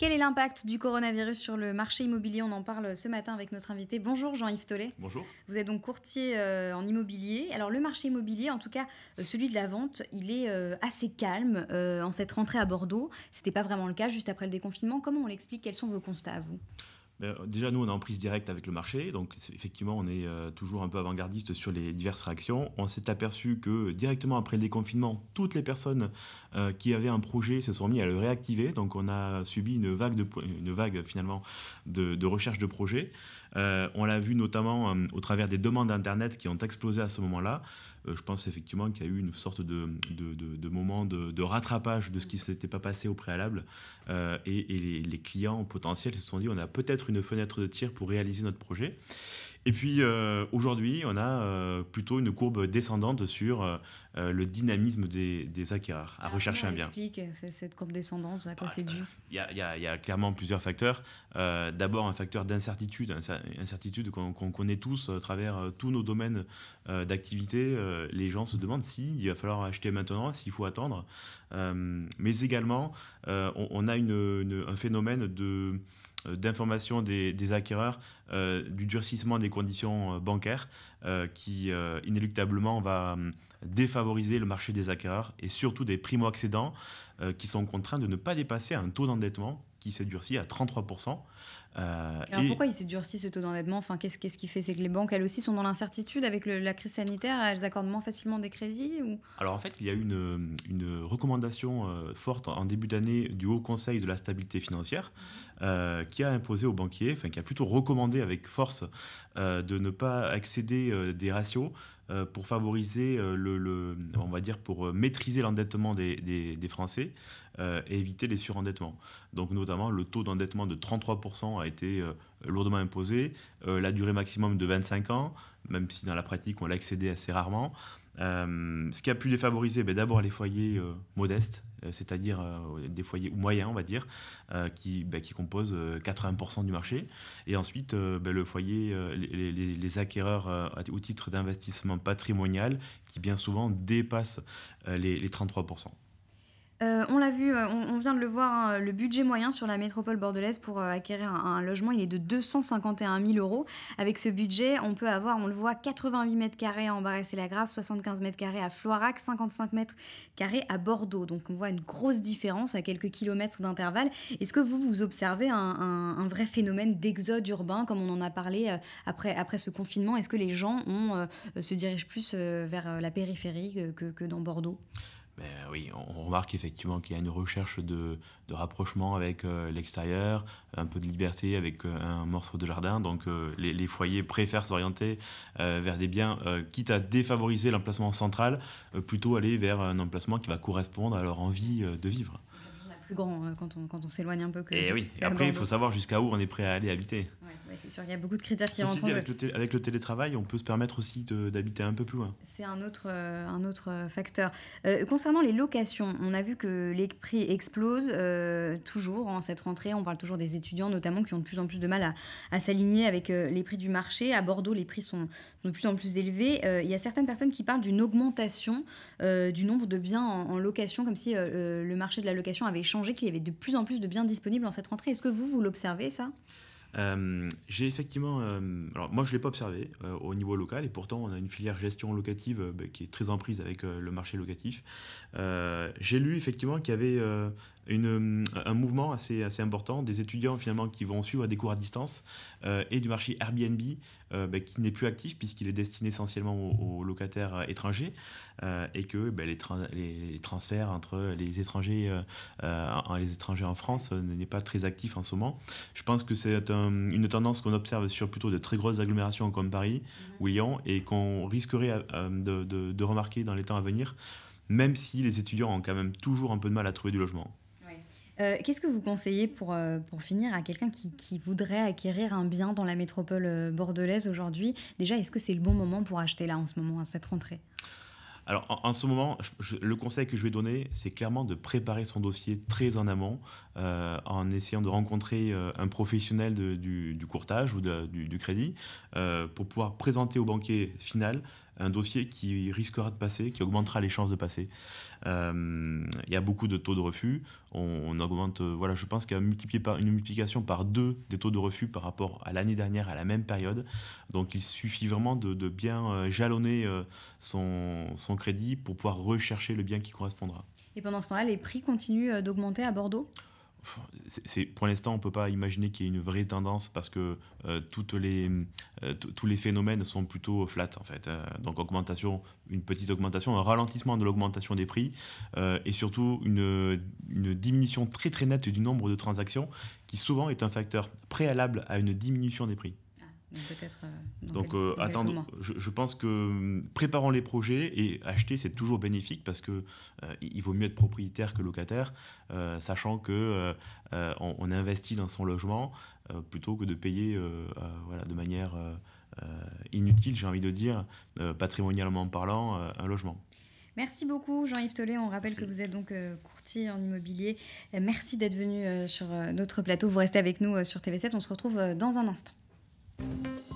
Quel est l'impact du coronavirus sur le marché immobilier On en parle ce matin avec notre invité. Bonjour Jean-Yves Tollet. Bonjour. Vous êtes donc courtier euh, en immobilier. Alors le marché immobilier, en tout cas euh, celui de la vente, il est euh, assez calme en cette rentrée à Bordeaux. Ce n'était pas vraiment le cas juste après le déconfinement. Comment on l'explique Quels sont vos constats à vous ben, déjà, nous, on est en prise directe avec le marché, donc effectivement, on est euh, toujours un peu avant-gardiste sur les diverses réactions. On s'est aperçu que directement après le déconfinement, toutes les personnes euh, qui avaient un projet se sont mis à le réactiver, donc on a subi une vague, de, finalement de, recherche de projets. Euh, on l'a vu notamment au travers des demandes Internet qui ont explosé à ce moment-là. Euh, je pense effectivement qu'il y a eu une sorte de, de, de, moment de, rattrapage de ce qui ne s'était pas passé au préalable. Euh, et, les, les, clients potentiels se sont dit, on a peut-être une fenêtre de tir pour réaliser notre projet. Et puis euh, aujourd'hui, on a euh, plutôt une courbe descendante sur euh, le dynamisme des, des acquéreurs à ah, rechercher un bien. Explique cette courbe descendante, ah, c'est dû Il y, a clairement plusieurs facteurs. D'abord, un facteur d'incertitude, incertitude qu'on connaît tous à travers tous nos domaines d'activité. les gens se demandent s'il va falloir acheter maintenant, s'il faut attendre. mais également, on, a un phénomène de euh, d'information des, acquéreurs euh, du durcissement des conditions euh, bancaires qui inéluctablement va hum, défavoriser le marché des acquéreurs et surtout des primo-accédants qui sont contraints de ne pas dépasser un taux d'endettement qui s'est durci à 33%. Euh, Alors pourquoi il s'est durci ce taux d'endettement enfin, Qu'est-ce qui fait C'est que les banques, elles aussi, sont dans l'incertitude avec la crise sanitaire, elles accordent moins facilement des crédits ou... Alors en fait, il y a eu une, recommandation euh, forte en début d'année du Haut Conseil de la stabilité financière euh, qui a imposé aux banquiers, enfin qui a plutôt recommandé avec force de ne pas accéder des ratios pour favoriser le, on va dire pour maîtriser l'endettement des, des, Français et éviter les surendettements. Donc notamment le taux d'endettement de 33% a été euh, lourdement imposé euh, la durée maximum de 25 ans, même si dans la pratique on l'a accédé assez rarement. Euh, ce qui a pu défavoriser ben, d'abord les foyers modestes, c'est-à-dire des foyers moyens, on va dire, qui, ben, qui composent 80% du marché. Et ensuite, ben, le foyer, les, acquéreurs au titre d'investissement patrimonial, qui bien souvent dépassent les 33%. Euh, on l'a vu, euh, on, vient de le voir, hein, le budget moyen sur la métropole bordelaise pour euh, acquérir un, logement, il est de 251 000 euros. Avec ce budget, on peut avoir, on le voit, 88 mètres carrés à embarrasser la grave 75 mètres carrés à Floirac, 55 mètres carrés à Bordeaux. Donc on voit une grosse différence à quelques kilomètres d'intervalle. Est-ce que vous, vous observez un, vrai phénomène d'exode urbain, comme on en a parlé après, ce confinement Est-ce que les gens se dirigent plus vers la périphérie que dans Bordeaux ben oui, on remarque effectivement qu'il y a une recherche de, rapprochement avec euh, l'extérieur, un peu de liberté avec euh, un morceau de jardin. Donc euh, les, foyers préfèrent s'orienter vers des biens, quitte à défavoriser l'emplacement central, plutôt aller vers un emplacement qui va correspondre à leur envie de vivre grand euh, quand on, quand on s'éloigne un peu. Que eh et oui, après, il faut savoir jusqu'à où on est prêt à aller habiter. c'est sûr, il y a beaucoup de critères qui rentrent avec, le télétravail, on peut se permettre aussi d'habiter un peu plus loin. C'est un autre, euh, un autre euh, facteur. concernant les locations, on a vu que les prix explosent toujours en cette rentrée. On parle toujours des étudiants, notamment, qui ont de plus en plus de mal à, s'aligner avec les prix du marché. À Bordeaux, les prix sont de plus en plus élevés. Il y a certaines personnes qui parlent d'une augmentation du nombre de biens en location, comme si le marché de la location avait changé qu'il y avait de plus en plus de biens disponibles en cette rentrée. Est-ce que vous, vous l'observez ça euh, j'ai effectivement. Euh, alors, moi, je ne l'ai pas observé euh, au niveau local, et pourtant, on a une filière gestion locative bah, qui est très en prise avec le marché locatif. j'ai lu effectivement qu'il y avait euh, un mouvement assez, assez important des étudiants finalement qui vont suivre des cours à distance euh, et du marché Airbnb euh, ben, qui n'est plus actif puisqu'il est destiné essentiellement aux, locataires étrangers et que ben, les, les, transferts entre les étrangers, en, les étrangers en France n'est pas très actif en ce moment. Je pense que c'est une tendance qu'on observe sur plutôt de très grosses agglomérations comme Paris ou Lyon et qu'on risquerait de remarquer dans les temps à venir même si les étudiants ont quand même toujours un peu de mal à trouver du logement. Euh, qu'est-ce que vous conseillez pour, euh, pour finir à quelqu'un qui, voudrait acquérir un bien dans la métropole euh, bordelaise aujourd'hui Déjà, est-ce que c'est le bon moment pour acheter là en ce moment, à cette rentrée alors, en, ce moment, le conseil que je vais donner, c'est clairement de préparer son dossier très en amont, en essayant de rencontrer un professionnel du, courtage ou du, crédit, pour pouvoir présenter au banquier final un dossier qui risquera de passer, qui augmentera les chances de passer. Euh, il y a beaucoup de taux de refus. On, augmente, euh, voilà, je pense qu'il y a une multiplication par deux des taux de refus par rapport à l'année dernière à la même période. Donc il suffit vraiment de, bien euh, jalonner son, son crédit pour pouvoir rechercher le bien qui correspondra. Et pendant ce temps-là, les prix continuent d'augmenter à Bordeaux c'est pour l'instant on ne peut pas imaginer qu'il y ait une vraie tendance parce que euh, toutes les euh, tous les phénomènes sont plutôt flat en fait euh, donc augmentation une petite augmentation un ralentissement de l'augmentation des prix et surtout une, une, diminution très très nette du nombre de transactions qui souvent est un facteur préalable à une diminution des prix donc, peut euh, euh, Je, pense que hum, préparons les projets et acheter, c'est toujours bénéfique parce que euh, il vaut mieux être propriétaire que locataire, sachant que on, investit dans son logement plutôt que de payer voilà, de manière inutile, j'ai envie de dire, patrimonialement parlant, un logement. Merci beaucoup Jean-Yves Tollet. On rappelle que vous êtes donc courtier en immobilier. Merci d'être venu sur notre plateau. Vous restez avec nous sur TV7. On se retrouve dans un instant. Música